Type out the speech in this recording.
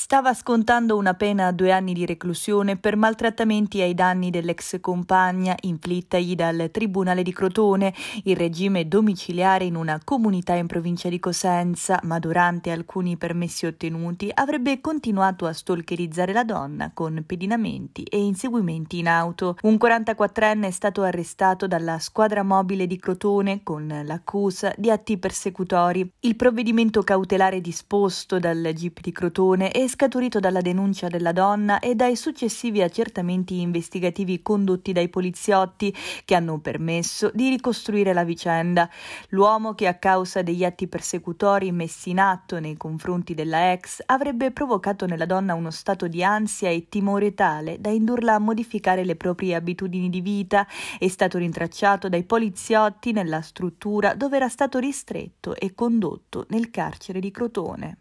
Stava scontando una pena a due anni di reclusione per maltrattamenti ai danni dell'ex compagna inflittagli dal Tribunale di Crotone il regime domiciliare in una comunità in provincia di Cosenza, ma durante alcuni permessi ottenuti avrebbe continuato a stalkerizzare la donna con pedinamenti e inseguimenti in auto. Un 44enne è stato arrestato dalla squadra mobile di Crotone con l'accusa di atti persecutori. Il provvedimento cautelare disposto dal GIP di Crotone è scaturito dalla denuncia della donna e dai successivi accertamenti investigativi condotti dai poliziotti che hanno permesso di ricostruire la vicenda. L'uomo che a causa degli atti persecutori messi in atto nei confronti della ex avrebbe provocato nella donna uno stato di ansia e timore tale da indurla a modificare le proprie abitudini di vita, è stato rintracciato dai poliziotti nella struttura dove era stato ristretto e condotto nel carcere di Crotone.